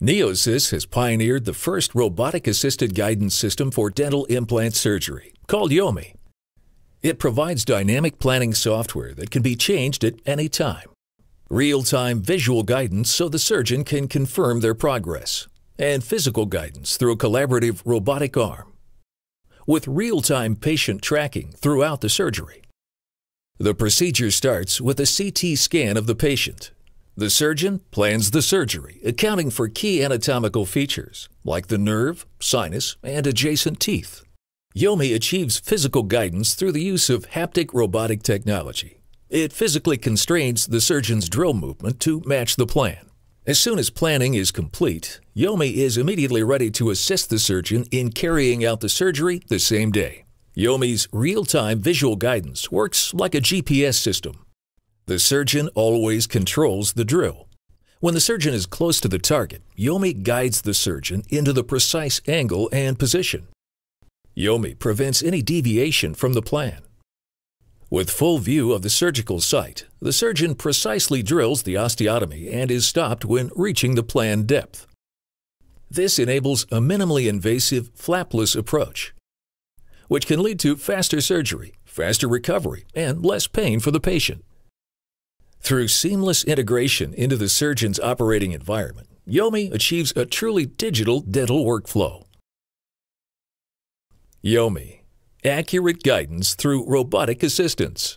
Neosys has pioneered the first robotic-assisted guidance system for dental implant surgery, called Yomi. It provides dynamic planning software that can be changed at any time, real-time visual guidance so the surgeon can confirm their progress, and physical guidance through a collaborative robotic arm, with real-time patient tracking throughout the surgery. The procedure starts with a CT scan of the patient the surgeon plans the surgery, accounting for key anatomical features like the nerve, sinus, and adjacent teeth. Yomi achieves physical guidance through the use of haptic robotic technology. It physically constrains the surgeon's drill movement to match the plan. As soon as planning is complete, Yomi is immediately ready to assist the surgeon in carrying out the surgery the same day. Yomi's real-time visual guidance works like a GPS system, the surgeon always controls the drill. When the surgeon is close to the target, Yomi guides the surgeon into the precise angle and position. Yomi prevents any deviation from the plan. With full view of the surgical site, the surgeon precisely drills the osteotomy and is stopped when reaching the planned depth. This enables a minimally invasive, flapless approach, which can lead to faster surgery, faster recovery, and less pain for the patient. Through seamless integration into the surgeon's operating environment, Yomi achieves a truly digital dental workflow. Yomi, accurate guidance through robotic assistance.